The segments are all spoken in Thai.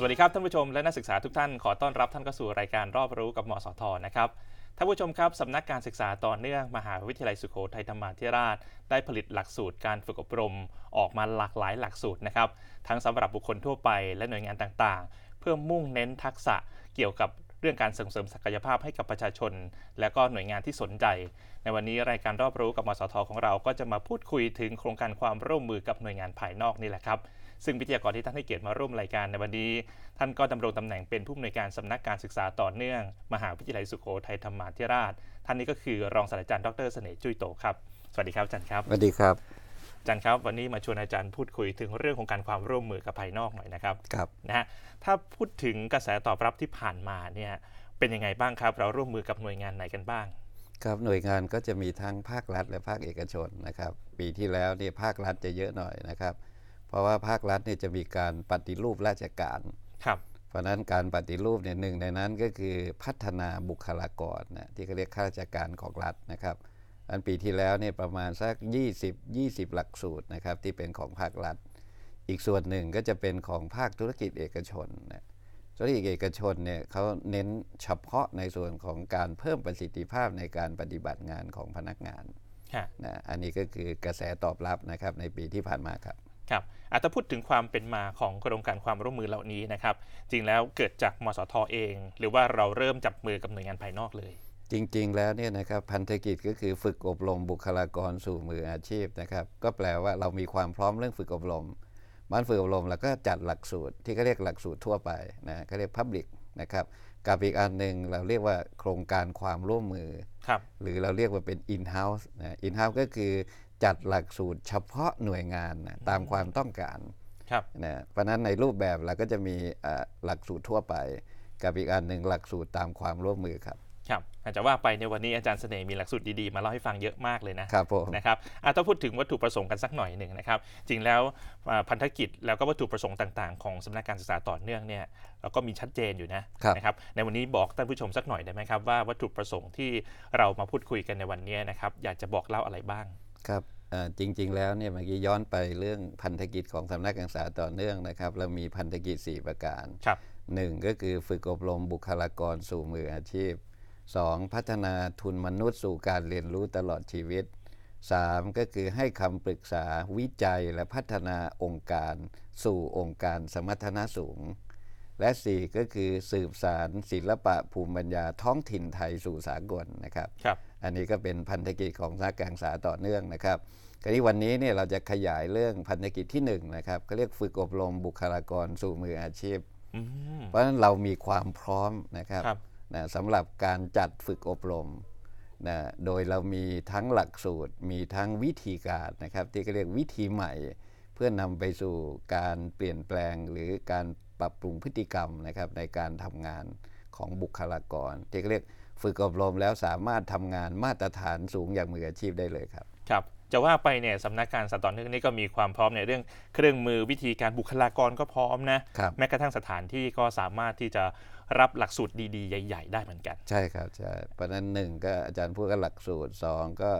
สวัสดีครับท่านผู้ชมและนักศึกษาทุกท่านขอต้อนรับท่านเข้าสู่รายการรอบรู้กับมสทนะครับท่านผู้ชมครับสำนักการศึกษาต่อเนื่องมหาวิทยาลัยสุโขทัยธรรมาธิราชได้ผลิตหลักสูตร การฝึกอบรมออกมาหลากหลายหลักสูตรนะครับทั้งสำหรับบุคคลทั่วไปและหน่วยงานต่างๆ เพื่อมุ่งเน้นทักษะเกี่ยวกับเรื่องการส่งเสริมศักยภาพให้กับประชาชน และก็หน่วยงานที่สนใจ ในวันนี้รายการรอบรู้กับมสทของเรา ก็จะมาพูดคุยถึงโครงการความร่วมมือกับหน่วยงานภายนอกนี่แหละครับซึ่งวิทยากรที่ท่านให้เกียรติมาร่วมรายการในวันนี้ ท่านก็ดำรงตำแหน่งเป็นผู้อำนวยการสำนักการศึกษาต่อเนื่อง มหาวิทยาลัยสุโขทัยธรรมาธิราช ท่านนี้ก็คือรองศาสตราจารย์ดร เสน่ห์จุ้ยโตครับสวัสดีครับอาจารย์ครับสวัสดีครับอาจารย์ครับวันนี้มาชวนอาจารย์พูดคุยถึงเรื่องของการความร่วมมือกับภายนอกหน่อยนะครับครับนะฮะถ้าพูดถึงกระแสตอบรับที่ผ่านมาเนี่ยเป็นยังไงบ้างครับ เราร่วมมือกับหน่วยงานไหนกันบ้าง ครับหน่วยงานก็จะมีทั้งภาครัฐและภาคเอกชนนะครับปีที่แล้วเนี่ยภาครัฐจะเยอะหน่อยนะครับเพราะว่าภาครัฐเนี่ยจะมีการปฏิรูปราชการ ครับ เพราะนั้นการปฏิรูปเนี่ยหนึ่งในนั้นก็คือพัฒนาบุคลากรนะที่เขาเรียกข้าราชการของรัฐนะครับ อันปีที่แล้วเนี่ยประมาณสัก20 20 หลักสูตรนะครับที่เป็นของภาครัฐ อีกส่วนหนึ่งก็จะเป็นของภาคธุรกิจเอกชนนะธุรกิจเอกชนเนี่ยเขาเน้นเฉพาะในส่วนของการเพิ่มประสิทธิภาพในการปฏิบัติงานของพนักงานนะ อันนี้ก็คือกระแสตอบรับนะครับในปีที่ผ่านมาครับครับอาจจะพูดถึงความเป็นมาของโครงการความร่วมมือเหล่านี้นะครับ จริงแล้วเกิดจากมสทอเอง หรือว่าเราเริ่มจับมือกับหน่วยงานภายนอกเลย จริงๆแล้วเนี่ยนะครับพันธกิจก็คือฝึกอบรมบุคลากรสู่มืออาชีพนะครับ ก็แปลว่าเรามีความพร้อมเรื่องฝึกอบรม บ้านฝึกอบรม แล้วก็จัดหลักสูตรที่เขาเรียกหลักสูตรทั่วไปนะเขาเรียกพับลิกนะครับกับอีกอันหนึ่งเราเรียกว่า โครงการความร่วมมือรหรือเราเรียกว่าเป็นนเฮ้าส์นะนเฮ้าส์ก็คือจัดหลักสูตรเฉพาะหน่วยงานนะตามความต้องการครับนะ เพราะนั้นในรูปแบบเราก็จะมีหลักสูตรทั่วไปกับอีกอันหนึ่งหลักสูตรตามความร่วมมือครับ ครับ อาจจะว่าไปในวันนี้อาจารย์เสน่ห์มีหลักสูตรดี ๆ มาเล่าให้ฟังเยอะมากเลยนะ ครับผมนะครับอาต้องพูดถึงวัตถุประสงค์กันสักหน่อยหนึ่งนะครับ จริงแล้วพันธกิจแล้วก็วัตถุประสงค์ต่างๆ ของสำนักการศึกษาต่อเนื่องเนี่ยเราก็มีชัดเจนอยู่นะนะครับ ในวันนี้บอกท่านผู้ชมสักหน่อยได้ไหมครับว่าวัตถุประสงค์ที่เรามาพูดคุยกันในวันนี้นะครับอยากจะบอกเล่าอะไรบ้างครับจริงๆ แล้วเนี่ยเมื่อกี้ย้อนไปเรื่องพันธกิจของสำนักการศึกษาต่อเนื่องนะครับเรามีพันธกิจ 4 ประการครับหนึ่งก็คือฝึกอบรมบุคลากรสู่มืออาชีพ 2. พัฒนาทุนมนุษย์สู่การเรียนรู้ตลอดชีวิต 3. ก็คือให้คำปรึกษาวิจัยและพัฒนาองค์การสู่องค์การสมรรถนะสูงและ4ก็คือสืบสารศิลปะภูมิปัญญาท้องถิ่นไทยสู่สากลนะครับครับ อันนี้ก็เป็นพันธกิจของสาการสาต่อเนื่องนะครับ คราวนี้วันนี้เนี่ยเราจะขยายเรื่องพันธกิจที่1นะครับก็เรียกฝึกอบรมบุคลากรสู่มืออาชีพเพราะฉะนั้นเรามีความพร้อมนะครับรบนะสำหรับการจัดฝึกอบรมนะโดยเรามีทั้งหลักสูตร มีทั้งวิธีการนะครับ ที่เรียกวิธีใหม่เพื่อนำไปสู่การเปลี่ยนแปลงหรือการปรับปรุงพฤติกรรมนะครับในการทำงานของบุคลากร ที่เรียกฝึกอบรมแล้วสามารถทำงานมาตรฐานสูงอย่างมืออาชีพได้เลยครับ ครับจะว่าไปเนี่ยสำนักงานสตอนนึงนี่ก็มีความพร้อมในเรื่อง เครื่องมือวิธีการบุคลากรก็พร้อมนะแม้กระทั่งสถานที่ก็สามารถที่จะรับหลักสูตรดี ๆใหญ่ ๆ ได้เหมือนกัน ใช่ครับใช่เพราะนั้นหนึ่งก็อาจารย์พูดกันหลักสูตร 2 ก็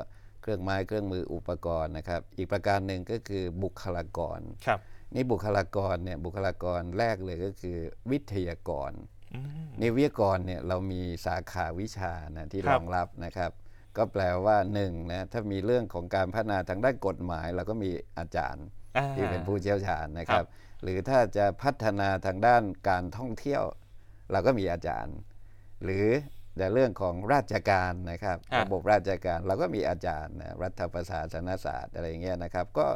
เครื่องไม้เครื่องมืออุปกรณ์นะครับ อีกประการหนึ่งก็คือบุคลากรครับนี่บุคลากรเนี่ยบุคลากรแรกเลยก็คือ วิทยากรนี่วิทยากรเนี่ยเรามีสาขาวิชานะที่รองรับนะครับ ก็แปลว่าหนึ่งนะถ้ามีเรื่องของการพัฒนาทางด้านกฎหมาย เราก็มีอาจารย์ที่เป็นผู้เชี่ยวชาญนะครับ หรือถ้าจะพัฒนาทางด้านการท่องเที่ยว เราก็มีอาจารย์ หรือแต่เรื่องของราชการนะครับ ระบบราชการเราก็มีอาจารย์นะรัฐประศาสนศาสตร์อะไรอย่างเงี้ยนะครับก็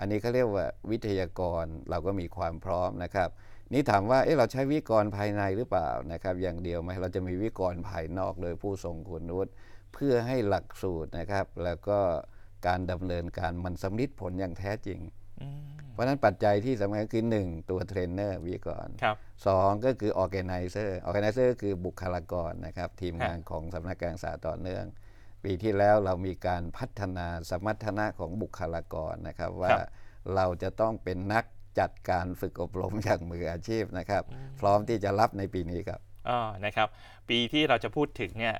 อันนี้เขาเรียกว่าวิทยากรเราก็มีความพร้อมนะครับนี่ถามว่าเอ๊ะเราใช้วิกรภายในหรือเปล่านะครับอย่างเดียวไหมเราจะมีวิกรภายนอกโดยผู้ทรงคุณวุฒิเพื่อให้หลักสูตรนะครับแล้วก็การดำเนินการมันสำลิดผลอย่างแท้จริง เพราะนั้นปัจจัยที่สำคัญคือ1ตัวเทรนเนอร์วิกรสองก็คือออแกไนเซอร์ออแกไนเซอร์ก็คือบุคลากรนะครับทีมงานของสำนักงานสาต่อเนื่องปีที่แล้วเรามีการพัฒนาสมรรถนะของบุคลากรนะครับว่าเราจะต้องเป็นนักจัดการฝึกอบรม อย่างมืออาชีพนะครับ พร้อมที่จะรับในปีนี้ครับออ๋นะครับปีที่เราจะพูดถึงเนี่ย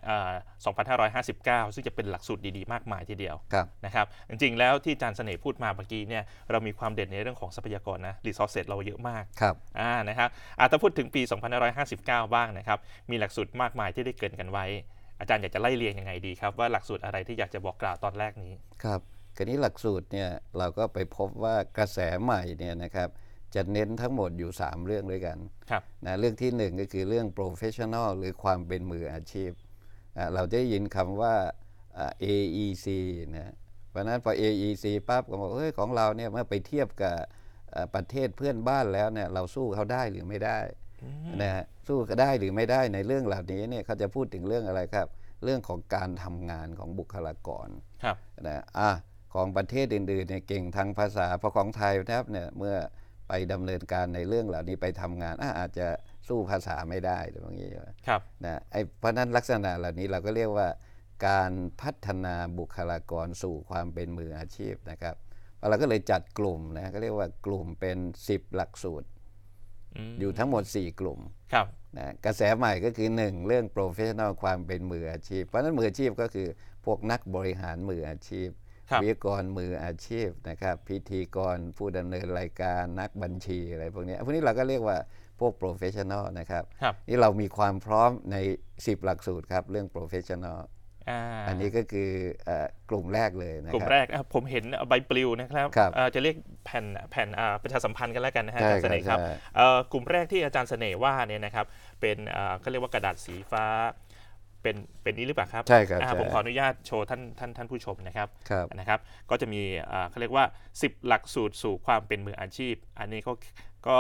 2559 ซึ่งจะเป็นหลักสูตรดีๆ มากมายทีเดียวนะครับ จริงๆแล้วที่อาจารย์เสน่ห์พูดมาเมื่อกี้เนี่ยเรามีความเด่นในเรื่องของทรัพยากรนะรีซอสเซตเราเยอะมากครับอ่านะครับอาจจะพูดถึงปี 2559 บ้างนะครับมีหลักสูตรมากมายที่ได้เกินกันไว้อาจารย์อยากจะไล่เรียงยังไงดีครับ ว่าหลักสูตรอะไรที่อยากจะบอกกล่าวตอนแรกนี้ ครับครณนีหลักสูตรเนี่ยเราก็ไปพบว่ากระแสใหม่เนี่ยนะครับจะเน้นทั้งหมดอยู่ 3 เรื่องด้วยกันนะเรื่องที่1ก็คือเรื่อง professional หรือความเป็นมืออาชีพ เราจะยินคำว่า AEC นะเพราะนั้นพอ AEC ปั๊บก็บอกเฮ้ยของเราเนี่ยเมื่อไปเทียบกับประเทศเพื่อนบ้านแล้วเนี่ยเราสู้เขาได้หรือไม่ได้นะฮะสู้ก็ได้หรือไม่ได้ในเรื่องเหล่านี้เนี่ยเขาจะพูดถึงเรื่องอะไรครับ เรื่องของการทำงานของบุคลากรครับนะอ่ะของประเทศอื่นๆเนี่ยเก่งทางภาษาพอของไทยนะครับเนี่ยเมื่อไปดำเนินการในเรื่องเหล่านี้ไปทำงานอาอาจจะสู้ภาษาไม่ได้หรืออย่างนี้ครับนะไอ้เพราะนั้นลักษณะเหล่านี้เราก็เรียกว่าการพัฒนาบุคลากรสู่ความเป็นมืออาชีพนะครับเราก็เลยจัดกลุ่มนะก็เรียกว่ากลุ่มเป็น 10 หลักสูตรอยู่ทั้งหมด 4 กลุ่มครับนะกระแสใหม่ก็คือ 1เรื่อง professional ความเป็นมืออาชีพ เพราะนั้นมืออาชีพก็คือ พวกนักบริหารมืออาชีพวิทยกรมืออาชีพนะครับพิธีกรผู้ดำเนินรายการนักบัญชีอะไรพวกนี้พวกนี้เราก็เรียกว่า พวก professional นะครับรบนี่เรามีความพร้อมใน 10 หลักสูตรครับเรื่อง professional อันนี้ก็คือกลุ่มแรกเลยนะครับกลุ่มแรกผมเห็นใบปลิวนะครับจะเรียกแผ่นแผ่นประชาสัมพันธ์กันแล้วกันนะฮะอาจารย์เสน่ห์ครับกลุ่มแรกที่อาจารย์เสน่ห์ว่าเนี่ยนะครับเป็นก็เรียกว่ากระดาษสีฟ้าเป็นเป็นนี้หรือเปล่าครับใช่ครับผมขออนุญาตโชว์ท่านท่านท่านผู้ชมนะครับนะครับก็จะมีเขาเรียกว่า 10 หลักสูตรสู่ความเป็นมืออาชีพ อันนี้ก็ก็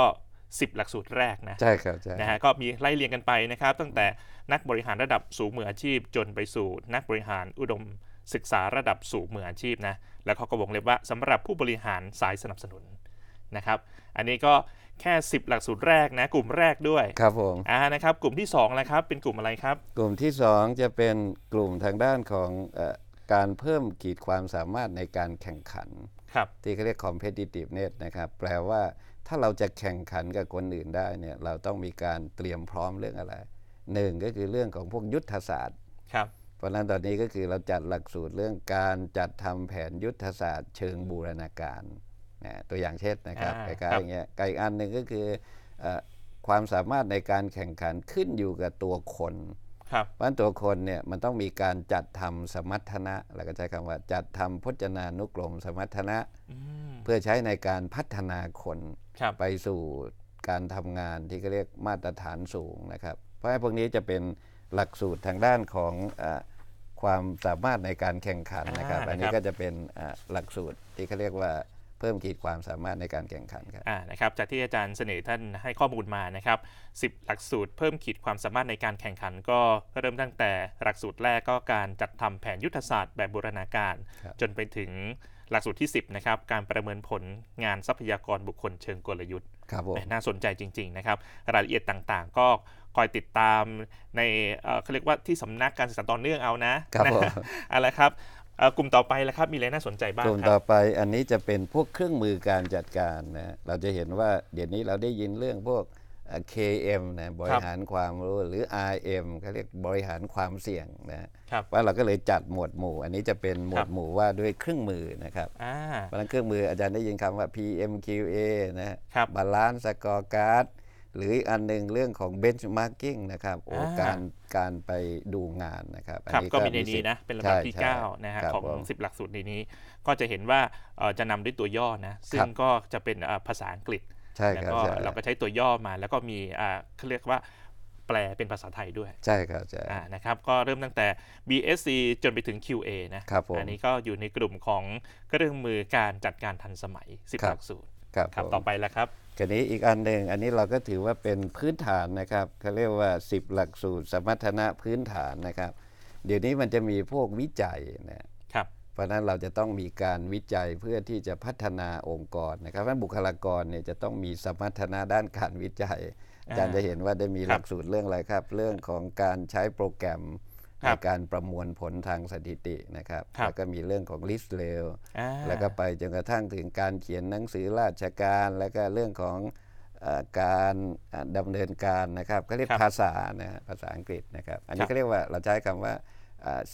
10 หลักสูตรแรกนะใช่ครับนะฮะก็มีไล่เรียงกันไปนะครับ ตั้งแต่นักบริหารระดับสูงมืออาชีพ จนไปสู่ นักบริหารอุดม ศึกษาระดับสูงมืออาชีพนะแล้วเขาก็วงเล็บว่าสำหรับผู้บริหารสายสนับสนุนนะครับ อันนี้ก็แค่ 10 หลักสูตรแรกนะกลุ่มแรกด้วยครับผมอ่านะครับกลุ่มที่2นะครับเป็นกลุ่มอะไรครับกลุ่มที่ 2 จะเป็นกลุ่มทางด้านของการเพิ่มขีดความสามารถในการแข่งขันครับที่เขาเรียก c o m p e t i t i v e n e t นะครับแปลว่าถ้าเราจะแข่งขันกับคนอื่นได้เนี่ยเราต้องมีการเตรียมพร้อมเรื่องอะไรหนึ่งก็คือเรื่องของพวกยุทธศาสตร์ครับเพราะนั้นตอนนี้ก็คือเราจัดหลักสูตรเรื่องการจัดทำแผนยุทธศาสตร์เชิงบูรณาการนะตัวอย่างเช่นนะครับใกล้ๆอย่างเงี้ยอีกอันหนึ่งก็คืออความสามารถในการแข่งขันขึ้นอยู่กับตัวคนเพราะฉะนั้นตัวคนเนี่ยมันต้องมีการจัดทำสมรรถนะเราก็ใช้คำว่าจัดทำพจนานุกรมสมรรถนะเพื่อใช้ในการพัฒนาคนคไปสู่การทำงานที่เขาเรียกมาตรฐานสูงนะครับ เพราะ้พวกนี้จะเป็นหลักสูตรทางด้านของอความสามารถในการแข่งขันนะครับ อันนี้ก็จะเป็นหลักสูตรที่เขาเรียกว่าเพิ่มขีดความสามารถในการแข่งขันครับ อ่า นะครับ จากที่อาจารย์เสนอท่านให้ข้อมูลมานะครับ 10 หลักสูตร เพิ่มขีดความสามารถในการแข่งขัน ก็เริ่มตั้งแต่หลักสูตรแรกก็การจัดทำแผนยุทธศาสตร์แบบบูรณาการ จนไปถึงหลักสูตรที่ 10นะครับ การประเมินผลงานทรัพยากรบุคคลเชิงกลยุทธ์น่าสนใจจริง ๆนะครับ รายละเอียดต่างๆ ก็คอยติดตามในเขาเรียกว่าที่สำนักการศึกษาต่อเนื่องเอานะอะไรครับกลุ่มต่อไปละครับมีอะไรน่าสนใจบ้างกลุ่มต่อไปอันนี้จะเป็นพวกเครื่องมือการจัดการนะเราจะเห็นว่าเดี๋ยวนี้เราได้ยินเรื่องพวก KM นะบริหารความรู้หรือ RM เขาเรียกบริหารความเสี่ยงนะครับว่าเราก็เลยจัดหมวดหมู่ อันนี้จะเป็นหมวดหมู่ว่าด้วยเครื่องมือนะครับเพราะนั้นเครื่องมืออาจารย์ได้ยินคำว่า PMQA นะครับาลานซ์สกอร์การ์ดหรืออีกอันหนึ่งเรื่องของ benchmarking นะครับโอการการไปดูงานนะครับครับก็มีในนี้นะเป็นลำดับที่9นะฮะครับของ 10 หลักสูตรในนี้ก็จะเห็นว่าจะนำด้วยตัวย่อนะซึ่งก็จะเป็นภาษาอังกฤษแล้วก็เราก็ใช้ตัวย่อมาแล้วก็มีเขาเรียกว่าแปลเป็นภาษาไทยด้วย ใช่ครับใช่นะครับก็เริ่มตั้งแต่ BSc จนไปถึง QA นะครับอันนี้ก็อยู่ในกลุ่มของเครื่องมือการจัดการทันสมัย 10 หลักสูตรครับต่อไปแล้วครับคันนี้อีกอันหนึ่งอันนี้เราก็ถือว่าเป็นพื้นฐานนะครับเขาเรียกว่า 10 หลักสูตร สมรรถนะพื้นฐานนะครับเดี๋ยวนี้มันจะมีพวกวิจัยนะครับเพราะนั้นเราจะต้องมีการวิจัยเพื่อที่จะพัฒนาองค์กรนะครับเพาบุคลากรเนี่ยจะต้องมีสมรรถนะด้านการวิจัยอาจารย์จะเห็นว่าได้มีหลักสูตรเรื่องอะไรครับ เรื่องของการใช้โปรแกรมในการประมวลผลทางสถิตินะครับรบแล้วก็มีเรื่องของลิสเลวแล้วก็ไปจนกระทั่งถึงการเขียนหนังสือราชการ แล้วก็เรื่องของการดำเนินการนะครับก็เรียกภาษานะภาษาอังกฤษนะครับ อันนี้ก็เรียกว่าเราใช้คำว่า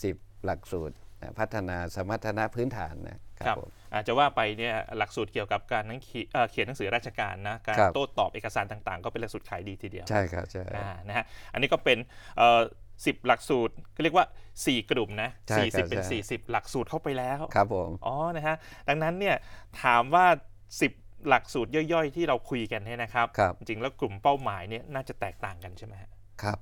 สิบหลักสูตรพัฒนาสมรรถนะพื้นฐานนะครับอาจจะว่าไปเนี่ยหลักสูตรเกี่ยวกับการนังเขียนหนังสือราชการนะ การโต้ตอบเอกสารต่างๆ ก็เป็นหลักสูตรขายดีทีเดียว ใช่ครับใช่นะฮะอันนี้ก็เป็นสิบหลักสูตรก็เรียกว่าสี่กลุ่มนะสี่สิบเป็นสี่สิบหลักสูตรเข้าไปแล้วครับผมอ๋อนะฮะดังนั้นเนี่ยถามว่าสิบหลักสูตรย่อยๆ ที่เราคุยกันเนี่ยนะครับรบจริงๆแล้วกลุ่มเป้าหมายเนี่ยน่าจะแตกต่างกันใช่ไหมครับ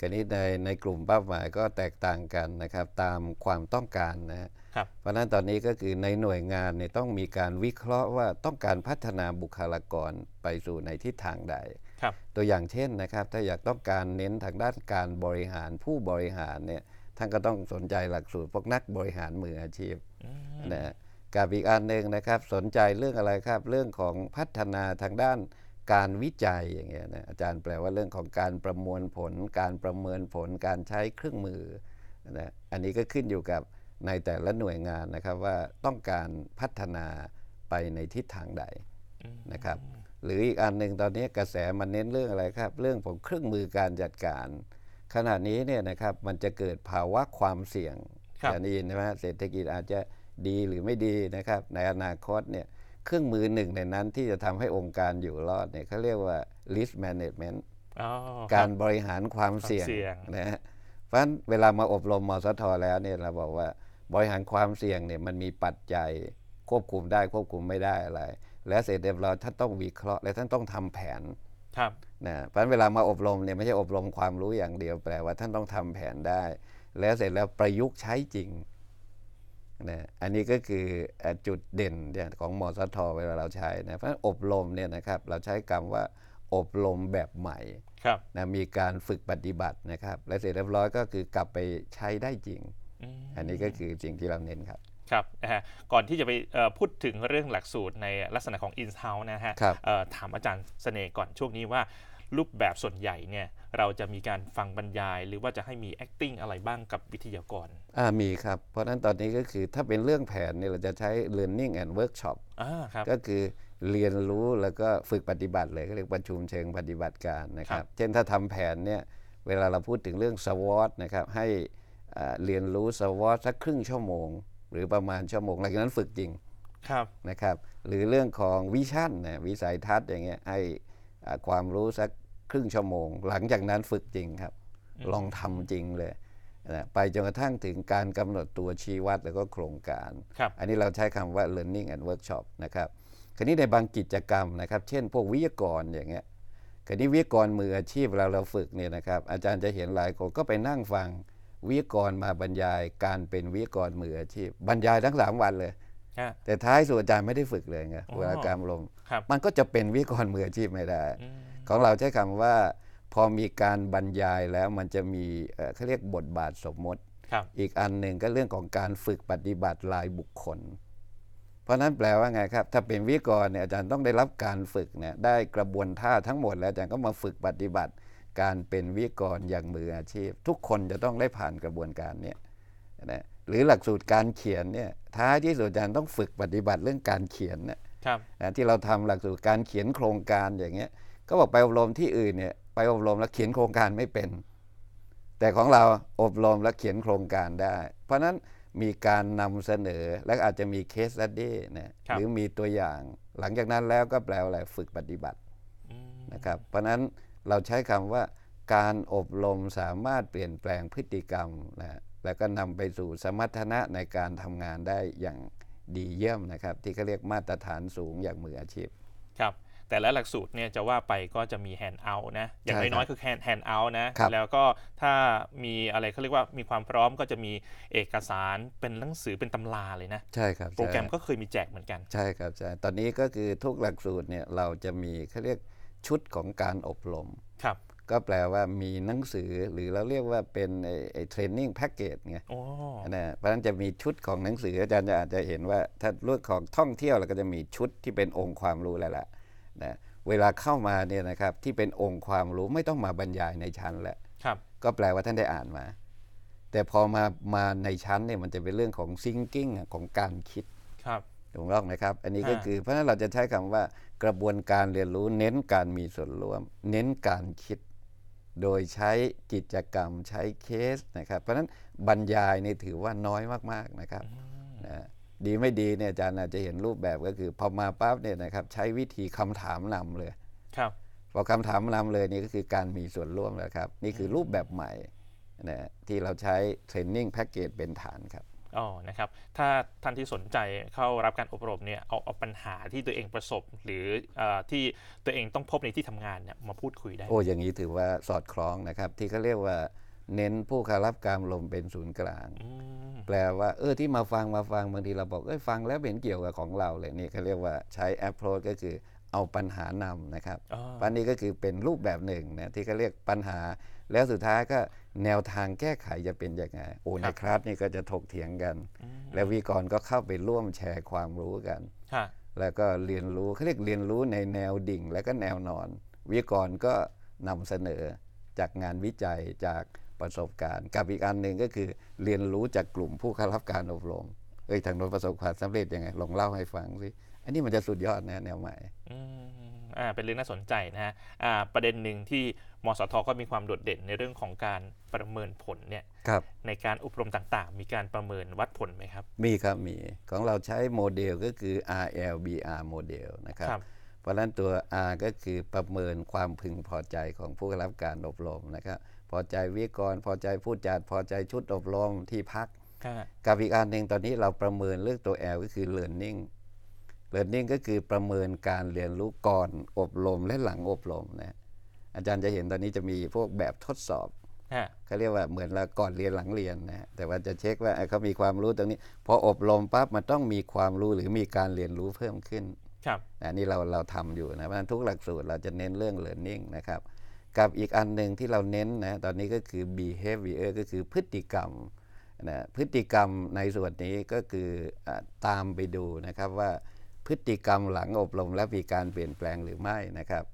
กรณีในในกลุ่มเป้าหมายก็แตกต่างกันนะครับตามความต้องการนะะครับเพราะฉะนั้นตอนนี้ก็คือในหน่วยงานเนี่ยต้องมีการวิเคราะห์ว่าต้องการพัฒนาบุคลากรไปสู่ในทิศทางใดตัวอย่างเช่นนะครับถ้าอยากต้องการเน้นทางด้านการบริหารผู้บริหารเนี่ยท่านก็ต้องสนใจหลักสูตรพวกนักบริหารมืออาชีพนะฮะกับอีกอันหนึ่งนะครับสนใจเรื่องอะไรครับ เรื่องของพัฒนาทางด้านการวิจัยอย่างเงี้ยนะอาจารย์แปลว่าเรื่องของการประมวลผล การประเมินผล การใช้เครื่องมือนะอันนี้ก็ขึ้นอยู่กับในแต่ละหน่วยงานนะครับว่าต้องการพัฒนาไปในทิศทางใดนะครับหรืออีกอันหนึ่งตอนนี้กระแสมันเน้นเรื่องอะไรครับเรื่องของเครื่องมือการจัดการ ขณะนี้เนี่ยนะครับมันจะเกิดภาวะความเสี่ยงอย่างนี้นะฮะเศรษฐกิจอาจจะดีหรือไม่ดีนะครับ ในอนาคตเนี่ยเครื่องมือหนึ่งในนั้นที่จะทำให้องค์การอยู่รอดเนี่ยเขาเรียกว่า risk management การบริหารความเสี่ยงนะฮะเพราะฉะนั้นเวลามาอบรมมสทแล้วเนี่ยเราบอกว่าบริหารความเสี่ยงเนี่ยมันมีปัจจัยควบคุมได้ควบคุมไม่ได้อะไรแล้วเสร็จเรียบร้อยท่านต้องวิเคราะห์และท่านต้องทำแผน ครับนะเพราะเวลามาอบรมเนี่ยไม่ใช่อบรมความรู้อย่างเดียวแปลว่าท่านต้องทำแผนได้ แล้วเสร็จแล้วประยุกต์ใช้จริงนะอันนี้ก็คือจุดเด่นเนี่ยของมอสทเวลาเราใช้นะเพราะอบรมเนี่ยนะครับ เราใช้คำว่า อบรมแบบใหม่นะมีการฝึกปฏิบัตินะครับ และเสร็จเรียบร้อยก็คือกลับไปใช้ได้จริงอันนี้ก็คือสิ่งที่เราเน้นครับครับนะฮะก่อนที่จะไปพูดถึงเรื่องหลักสูตรในลักษณะของ in house นะฮะถามอาจารย์เสน่ห์ก่อนช่วงนี้ว่ารูปแบบส่วนใหญ่เนี่ยเราจะมีการฟังบรรยาย หรือว่าจะให้มี acting อะไรบ้างกับวิทยากรอ่ามีครับ เพราะนั้นตอนนี้ก็คือถ้าเป็นเรื่องแผนเนี่ยเราจะใช้ learning and workshop อ่าครับก็คือเรียนรู้แล้วก็ฝึกปฏิบัติเลยก็เรียกประชุมเชิงปฏิบัติการนะครับเช่นถ้าทำแผนเนี่ยเวลาเราพูดถึงเรื่องสวอตนะครับให้เรียนรู้สวอตสักครึ่งชั่วโมงหรือประมาณชั่วโมงหลังจากนั้นฝึกจริงครับนะครับหรือเรื่องของวิชั่นนะวิสัยทัศน์อย่างเงี้ยให้ความรู้สักครึ่งชั่วโมงหลังจากนั้นฝึกจริงครับลองทำจริงเลยนะไปจนกระทั่งถึงการกำหนดตัวชี้วัดแล้วก็โครงการครับอันนี้เราใช้คำว่า learning and workshop นะครับคราวนี้ในบางกิจกรรมนะครับ เช่นพวกวิทยากรอย่างเงี้ยคราวนี้วิทยากรมืออาชีพเราเราฝึกเนี่ยนะครับอาจารย์จะเห็นหลายคนก็ไปนั่งฟังวิกรมาบรรยายการเป็นวิกรมืออาชีพบรรยายทั้งสามวันเลยแต่ท้ายสุดอาจารย์ไม่ได้ฝึกเลยไงเวลาการลง มันก็จะเป็นวิกรมืออาชีพไม่ได้ของเราใช้คำว่า พอมีการบรรยายแล้วมันจะมีเขาเรียกบทบาทสมมติอีกอันหนึ่งก็เรื่องของการฝึกปฏิบัติรายบุคคล เพราะนั้นแปลว่าไงครับ ถ้าเป็นวิกรเนี่ยอาจารย์ต้องได้รับการฝึกเนี่ยได้กระบวนท่าทั้งหมดแล้วอาจารย์ก็มาฝึกปฏิบัติการเป็นวิกรอย่างมืออาชีพ ทุกคนจะต้องได้ผ่านกระบวนการนี้นะหรือหลักสูตรการเขียนเนี่ย ท้ายที่สุดอาจารย์ต้องฝึกปฏิบัติเรื่องการเขียนนะครับที่เราทำหลักสูตรการเขียนโครงการอย่างเงี้ย ก็บอกไปอบรมที่อื่นเนี่ยไปอบรมแล้วเขียนโครงการไม่เป็น แต่ของเราอบรมและเขียนโครงการได้ เพราะนั้นมีการนำเสนอและอาจจะมีเคสดัตดี้นะหรือมีตัวอย่าง หลังจากนั้นแล้วก็แปลว่าอะไรฝึกปฏิบัตินะครับ เพราะนั้นเราใช้คำว่าการอบรมสามารถเปลี่ยนแปลงพฤติกรรมนะ แล้วก็นำไปสู่สมรรถนะในการทำงานได้อย่างดีเยี่ยมนะครับ ที่เขาเรียกมาตรฐานสูงอย่างมืออาชีพ ครับ แต่และหลักสูตรเนี่ยจะว่าไปก็จะมีแฮนด์เอานะอย่างน้อยๆ คือแฮนด์แฮนด์เอานะแล้วก็ถ้ามีอะไรเขาเรียกว่ามีความพร้อมก็จะมีเอกสารเป็นหนังสือเป็นตำราเลยนะ ใช่ครับโปรแกรมก็เคยมีแจกเหมือนกัน ใช่ครับ ใช่ ตอนนี้ก็คือทุกหลักสูตรเนี่ยเราจะมีเขาเรียกชุดของการอบรม ครับ ก็แปลว่ามีหนังสือ หรือเราเรียกว่าเป็นไอ้เทรนนิ่งแพ็กเกจไงอ๋อเนี่ยเพราะฉะนั้นจะมีชุดของหนังสือ อาจารย์จะอาจจะเห็นว่า ถ้าเรื่องของท่องเที่ยวเราก็จะมีชุดที่เป็นองค์ความรู้แล้วล่ะนะเวลาเข้ามาเนี่ยนะครับ ที่เป็นองค์ความรู้ไม่ต้องมาบรรยายในชั้นแหละครับ ก็แปลว่าท่านได้อ่านมา แต่พอมามาในชั้นเนี่ยมันจะเป็นเรื่องของซิงกิ้งของการคิดครับถูกต้องไหมครับอันนี้ก็คือเพราะนั้นเราจะใช้คำว่ากระบวนการเรียนรู้เน้นการมีส่วนร่วม เน้นการคิด โดยใช้กิจกรรมใช้เคสนะครับเพราะฉะนั้นบรรยายนี่ถือว่าน้อยมาก ๆนะครับนะดีไม่ดีเนี่ยอาจารย์อาจจะเห็นรูปแบบก็คือพอมาปั๊บเนี่ยนะครับใช้วิธีคำถามนำเลยครับพอคำถามนำเลยนี่ก็คือการมีส่วนร่วมแล้วครับ นี่คือรูปแบบใหม่นะที่เราใช้เทรนนิ่งแพ็กเกจเป็นฐานครับอ๋อ นะครับ ถ้าท่านที่สนใจเข้ารับการอบรมเนี่ยเอาเอาปัญหาที่ตัวเองประสบหรืออที่ตัวเองต้องพบในที่ทำงานเนี่ยมาพูดคุยได้โอ้อย่างนี้ถือว่าสอดคล้องนะครับที่เขาเรียกว่า เน้นผู้ขารับการลมเป็นศูนย์กลาง แปลว่าเออที่มาฟังมาฟังบางทีเราบอกเอ้ยฟังแล้วเป็นเกี่ยวกับของเราเลยนี่เขาเรียกว่าใช้แอปโรดก็คือเอาปัญหานำนะครับปันนี้ก็คือเป็นรูปแบบหนึ่งนะที่เขาเรียกปัญหาแล้วสุดท้ายก็แนวทางแก้ไขจะเป็นยังไง โอ้นะครับนี่ก็จะถกเถียงกัน แล้ววีกรก็เข้าไปร่วมแชร์ความรู้กันแล้วก็เรียนรู้เขาเรียกเรียนรู้ในแนวดิ่ง และก็แนวนอน วิกรก็นำเสนอจากงานวิจัยจากประสบการณ์ กับอีกอันหนึ่งก็คือเรียนรู้จากกลุ่มผู้เข้ารับการอบรมเอ้ย ทางนนประสบความสำเร็จยังไงลองเล่าให้ฟังสิอันนี้มันจะสุดยอดนะแนวใหม่อ่า เป็นเรื่องน่าสนใจนะฮะอ่า ประเด็นหนึ่งที่มสทก็มีความโดดเด่นในเรื่องของการประเมินผลเนี่ยในการอบรมต่างๆ มีการประเมินวัดผลไหมครับ มีครับ มี ของเราใช้โมเดลก็คือ RLBR โมเดลนะครับเพราะนั้นตัว R ก็คือประเมินความพึงพอใจของผู้รับการอบรมนะครับพอใจวิกร พอใจผู้จัดพอใจชุดอบรมที่พักกับอีกอันหนึ่งตอนนี้เราประเมินเรื่องตัว L ก็คือ learning learning ก็คือประเมินการเรียนรู้ก่อนอบรมและหลังอบรมนะอาจารย์จะเห็นตอนนี้จะมีพวกแบบทดสอบ เขาเรียกว่าเหมือนเราก่อนเรียนหลังเรียนนะแต่ว่าจะเช็คว่าเขามีความรู้ตรงนี้ พออบรมปั๊บมันต้องมีความรู้หรือมีการเรียนรู้เพิ่มขึ้น ครับอันนี้เราเราทำอยู่นะเพราะฉะนั้นทุกหลักสูตรเราจะเน้นเรื่องเรียนรู้นะครับกับอีกอันหนึ่งที่เราเน้นนะตอนนี้ก็คือ behavior ก็คือพฤติกรรมนะพฤติกรรมในส่วนนี้ก็คืออตามไปดูนะครับว่าพฤติกรรมหลังอบรม และมีการเปลี่ยนแปลงหรือไม่นะครับ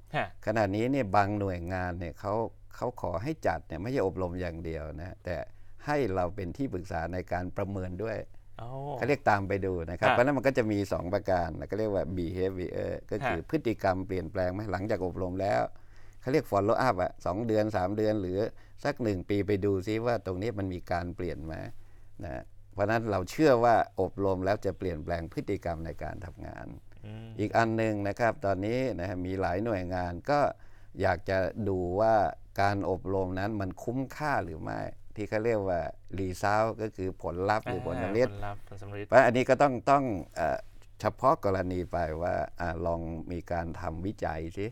ขณะนี้เนี่ยบางหน่วยงานเนี่ยเขาเขาขอให้จัดเนี่ยไม่ใช่อบรมอย่างเดียวนะ แต่ให้เราเป็นที่ปรึกษาในการประเมินด้วยเขาเรียกตามไปดูนะครับ เพราะนั้นมันก็จะมี2ประการก็เรียกว่า behavior ก็คือพฤติกรรมเปลี่ยนแปลงไหมหลังจากอบรมแล้วเขาเรียก follow up อะสองเดือน3เดือนหรือสัก1ปีไปดูซิ ว่าตรงนี้มันมีการเปลี่ยนไหมนะราะนั้นเราเชื่อว่าอบรมแล้วจะเปลี่ยนแปลงพฤติกรรมในการทำงาน อีกอันหนึ่งนะครับตอนนี้นะมีหลายหน่วยงานก็อยากจะดูว่าการอบรมนั้นมันคุ้มค่าหรือไม่ ที่เขาเรียกว่ารีซาว ก็คือผลลัพธ์หรือผลสำเร็จเพราอันนี้ก็ต้องต้องเฉพาะกรณีไปว่าอลองมีการทำวิจัยสิ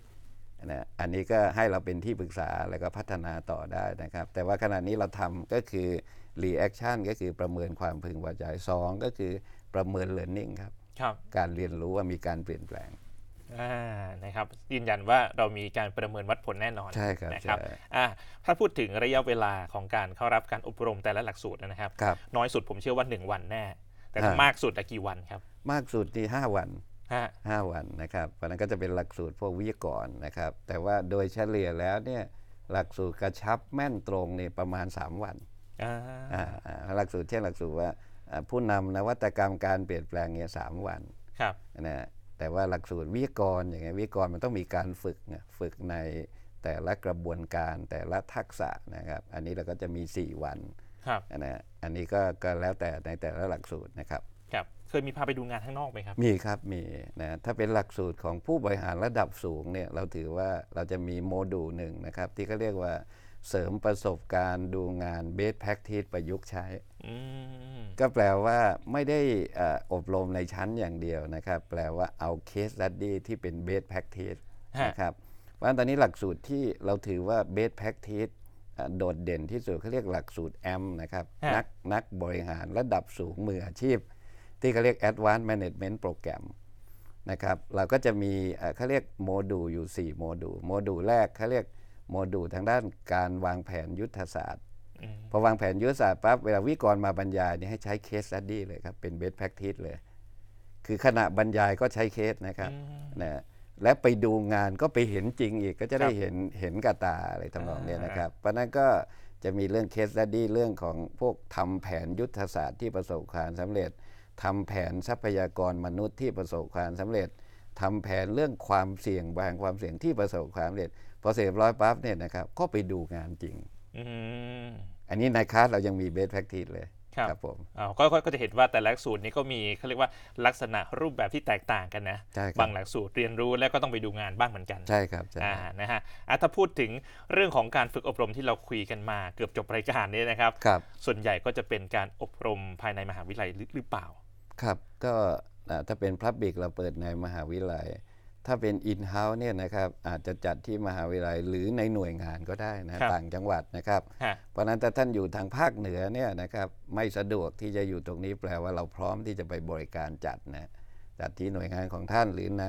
นะอันนี้ก็ให้เราเป็นที่ปรึกษาแล้วก็พัฒนาต่อได้นะครับแต่ว่าขณะนี้เราทำก็คือ reaction ก็คือประเมินความพึงพอใจสองก็คือประเมิน learning ครับครับ การเรียนรู้ว่ามีการเปลี่ยนแปลงอ่านะครับยืนยันว่าเรามีการประเมินวัดผลแน่นอนใช่ครับนะครับถ้าพูดถึงระยะเวลาของการเข้ารับการอบรมแต่ละหลักสูตรนะครับรบน้อยสุดผมเชื่อว่า 1 วันแน่แต่มากสุดกี่วันครับมากสุดที่5วันห้าวันนะครับ เพราะนั้นก็จะเป็นหลักสูตรพวกวิทยากรนะครับ แต่ว่าโดยเฉลี่ยแล้วเนี่ยหลักสูตรกระชับแม่นตรงเนี่ยประมาณ 3 วัน หลักสูตรเช่นหลักสูตรว่าผู้นำนวัตกรรมการเปลี่ยนแปลงเนี่ยสามวันนะแต่ว่าหลักสูตรวิทยากรอย่างเงี้ยวิทยากรมันต้องมีการฝึกนฝึกในแต่ละกระบวนการแต่ละทักษะนะครับ อันนี้เราก็จะมี 4 วันนะอันนี้ก็ก็แล้วแต่ในแต่ละหลักสูตรนะครับครับเคยมีพาไปดูงานข้างนอกไหมครับ มีครับ มีนะถ้าเป็นหลักสูตรของผู้บริหารระดับสูงเนี่ย เราถือว่าเราจะมีโมดูลหนึ่งนะครับ ที่เขาเรียกว่าเสริมประสบการณ์ดูงานเบสแพ็กทีสประยุกต์ใช้ ก็แปลว่าไม่ได้อบรมในชั้นอย่างเดียวนะครับ แปลว่าเอาเคสดัดดี้ที่เป็นเบสแพ็กทีสนะครับว่าตอนนี้หลักสูตรที่เราถือว่าเบสแพ็กทีสโดดเด่นที่สุดเขาเรียกหลักสูตรแอมนะครับนักนักบริหารระดับสูงมืออาชีพที่เขาเรียก Advanced Management Program นะครับ เราก็จะมีเขาเรียกโมดูลอยู่4โมดูล โมดูลแรกเขาเรียกโมดูลทางด้านการวางแผนยุทธศาสตร์พอวางแผนยุทธศาสตร์ปั๊บ เวลาวิกรมาบรรยายนี่ให้ใช้เคสดัดดี้เลยครับ เป็นเบสแพคทิสเลย คือขณะบรรยายก็ใช้เคสนะครับนะและไปดูงานก็ไปเห็นจริงอีกก็จะได้เห็นเห็นกระตาอะไรทำนองนี้นะครับ เพราะนั้นก็จะมีเรื่องเคสดัดดี้เรื่องของพวกทำแผนยุทธศาสตร์ที่ประสบความสำเร็จทำแผนทรัพยากรมนุษย์ที่ประสบความสำเร็จ ทำแผนเรื่องความเสี่ยงบางความเสี่ยงที่ประสบความสำเร็จ พอเสร็จร้อยปั๊บเนี่ยนะครับ ก็ไปดูงานจริง อันนี้ในคลาสเรายังมีเบสแพคทีสเลย ครับผมอ๋อก็จะเห็นว่าแต่ละสูตรนี้ก็มีเขาเรียกว่าลักษณะรูปแบบที่แตกต่างกันนะบบางหลักสูตรเรียนรู้แล้วก็ต้องไปดูงานบ้างเหมือนกัน ใช่ครับอ่า นะฮะถ้าพูดถึงเรื่องของการฝึกอบรมที่เราคุยกันมา เกือบจบรายการนี้นะครับรบส่วนใหญ่ก็จะเป็นการอบรมภายในมหาวิทยาลัยหรือเปล่าครับก็ถ้าเป็นพับบิกเราเปิดในมหาวิทยาลัย ถ้าเป็นอินเฮ้าส์เนี่ยนะครับอาจจะจัดที่มหาวิทยาลัยหรือในหน่วยงานก็ได้นะต่างจังหวัดนะครับ เพราะนั้นถ้าท่านอยู่ทางภาคเหนือเนี่ยนะครับไม่สะดวกที่จะอยู่ตรงนี้แปลว่าเราพร้อมที่จะไปบริการจัดนะจัดที่หน่วยงานของท่านหรือใน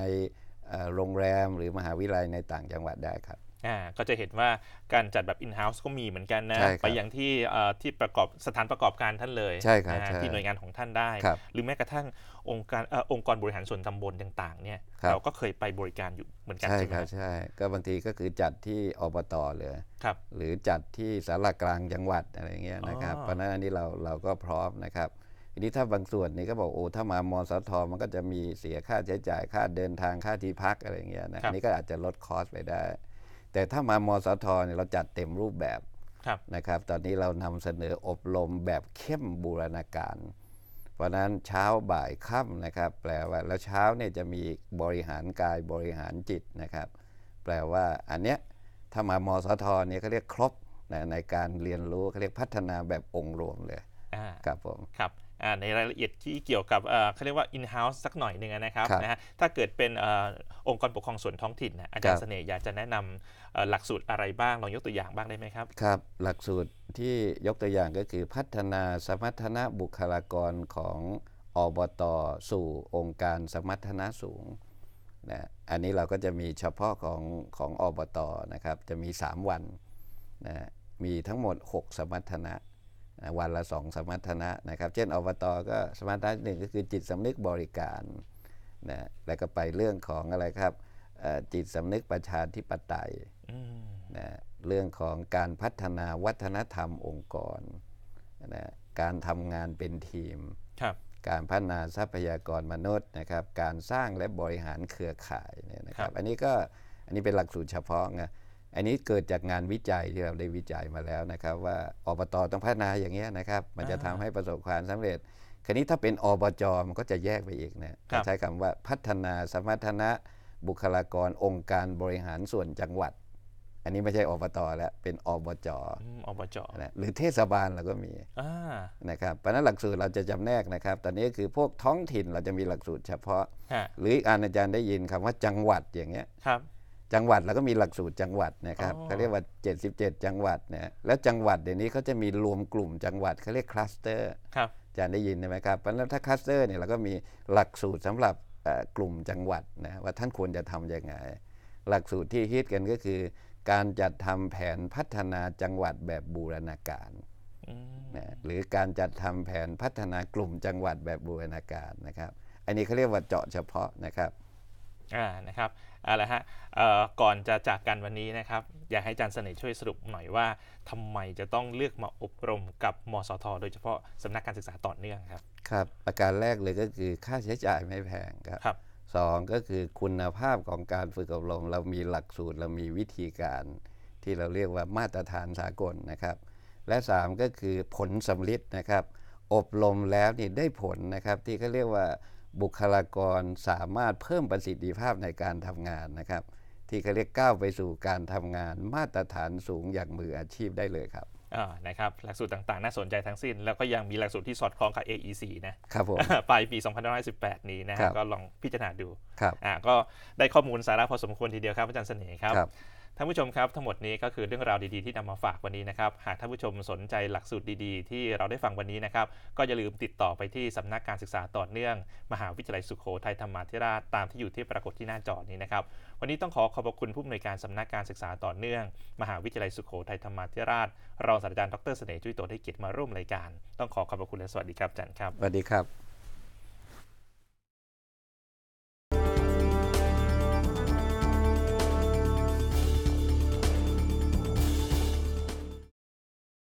โรงแรมหรือมหาวิทยาลัยในต่างจังหวัดได้ครับอ่าก็จะเห็นว่าการจัดแบบ in-house ก็มีเหมือนกันนะไปอย่างที่ที่ประกอบสถานประกอบการท่านเลยใช่ครับที่หน่วยงานของท่านได้ หรือแม้กระทั่งองค์การอองค์กรบริหารส่วนตำบลต่างๆเนี่ยรเราก็เคยไปบริการอยู่เหมือนกันใช่ไหมครับใช่ก็บางทีก็คือจัดที่อบตเลยครับหรือจัดที่สารากลางจังหวัดอะไรเงี้ยนะครับเพราะนั้นอันนี้เราเราก็พร้อมนะครับทีนี้ถ้าบางส่วนนี่ก็บอกโอ้ถ้ามามอสท มันก็จะมีเสียค่าใช้จ่ายค่าเดินทางค่าที่พักอะไรเงี้ยนะอันนี้ก็อาจจะลดคอสไปได้แต่ถ้ามามสทเนี่ยเราจัดเต็มรูปแบบนะครับ ตอนนี้เรานำเสนออบรมแบบเข้มบูรณาการ เพราะนั้นเช้าบ่ายค่ำนะครับ แปลว่าแล้วเช้าเนี่ยจะมีบริหารกายบริหารจิตนะครับ แปลว่าอันเนี้ยถ้ามามสทเนี่ยเขาเรียกครบนะในการเรียนรู้เขาเรียกพัฒนาแบบองค์รวมเลยครับผมครับในรายละเอียดที่เกี่ยวกับเขาเรียกว่า in-house สักหน่อยหนึ่งนะครับนะฮะถ้าเกิดเป็นองค์กรปกครองส่วนท้องถิ่น อาจารย์เสน่ห์อยากจะแนะนำหลักสูตรอะไรบ้าง ลองยกตัวอย่างบ้างได้ไหมครับครับ หลักสูตรที่ยกตัวอย่างก็คือพัฒนาสมรรถนะบุคลากรของอบต สู่องค์การสมรรถนะสูงนะอันนี้เราก็จะมีเฉพาะของของอบตนะครับจะมี 3 วันนะมีทั้งหมด 6 สมรรถนะวันละสองสมรรถนะนะครับ เช่นอบตก็สมรรถนะหนึ่งก็คือจิตสำนึกบริการนะแล้วก็ไปเรื่องของอะไรครับจิตสำนึกประชาธิปไตยนะเรื่องของการพัฒนาวัฒนธรรมองค์กรนะการทำงานเป็นทีม การพัฒนาทรัพยากรมนุษย์นะครับ การสร้างและบริหารเครือข่ายเนี่ยนะครับอันนี้ก็อันนี้เป็นหลักสูตรเฉพาะนะอันนี้เกิดจากงานวิจัยที่เราได้วิจัยมาแล้วนะครับ ว่าอบตต้องพัฒนาอย่างเงี้ยนะครับ มันจะทำให้ประสบความสำเร็จคันนี้ถ้าเป็นอบจมันก็จะแยกไปอีกนะใช้คำว่าพัฒนาสมรรถนะบุคลากรองค์การบริหารส่วนจังหวัด อันนี้ไม่ใช่อบตแล้วเป็นอบจอบจนะหรือเทศบาลเราก็มีนะครับเพราะนั้นหลักสูตรเราจะจำแนกนะครับ ตอนนี้คือพวกท้องถิ่นเราจะมีหลักสูตรเฉพาะ หรืออาจารย์ได้ยินคำว่าจังหวัดอย่างเงี้ยจังหวัดเราก็มีหลักสูตรจังหวัดนะครับเขาเรียกว่า 77 จังหวัดนะแล้วจังหวัดเดี๋ยวนี้เขาจะมีรวมกลุ่มจังหวัดเขาเรียกคลัสเตอร์จะได้ยินไหมครับเพราะนั้นถ้าคลัสเตอร์เนี่ยเราก็มีหลักสูตรสำหรับกลุ่มจังหวัดนะว่าท่านควรจะทํำยังไง หลักสูตรที่ฮิตกันก็คือการจัดทำแผนพัฒนาจังหวัดแบบบูรณาการนะหรือการจัดทำแผนพัฒนากลุ่มจังหวัดแบบบูรณาการนะครับ อันนี้เขาเรียกว่าเจาะเฉพาะนะครับ อ่านะครับอะไรฮะก่อนจะจากกันวันนี้นะครับ อยากให้อาจารย์เสน่ห์ช่วยสรุปหน่อยว่า ทำไมจะต้องเลือกมาอบรมกับมสทโดยเฉพาะสำนักการศึกษาต่อเนื่องครับ ครับประการแรกเลยก็คือค่าใช้จ่ายไม่แพงครับรบสองก็คือคุณภาพของการฝึกอบรม เรามีหลักสูตรเรามีวิธีการ ที่เราเรียกว่ามาตรฐานสากลนะครับ และ3ก็คือผลสำลิดนะครับ อบรมแล้วนี่ได้ผลนะครับ ที่เขาเรียกว่าบุคลากรสามารถเพิ่มประสิทธิภาพในการทำงานนะครับ ที่เขาเรียกก้าวไปสู่การทำงานมาตรฐานสูงอย่างมืออาชีพได้เลยครับนะครับหลักสูตรต่างๆ น่าสนใจทั้งสิ้น แล้วก็ยังมีหลักสูตรที่สอดคล้องกับ AEC นะครับผมปลายปี 2 0 1 8 นี้นะครับก็ลองพิจารณาดูครับก็ได้ข้อมูลสาระพอสมควรทีเดียวครับอาจารย์เสน่ห์ครับท่านผู้ชมครับทั้งหมดนี้ก็คือเรื่องราวดีๆ ที่นำมาฝากวันนี้นะครับหากท่านผู้ชมสนใจหลักสูตรดีๆ ที่เราได้ฟังวันนี้นะครับ ก็อย่าลืมติดต่อไปที่สำนักการศึกษาต่อเนื่อง มหาวิทยาลัยสุขโขทัยธรรมาธิราชตามที่อยู่ที่ปรากฏที่หน้าจอนี้นะครับวันนี้ต้องขอขอบคุณผู้อำนวยการสำนักการศึกษาต่อเนื่อง มหาวิทยาลัยสุขโขทัยธรรมาธิราชรองศาสตราจารย์ดรเสน่ห์จุ้ยโตได้เกียรติมาร่วมรายการต้องขอขอบคุณและสวัสดีครับอาจารย์ครับสวัสดีครับ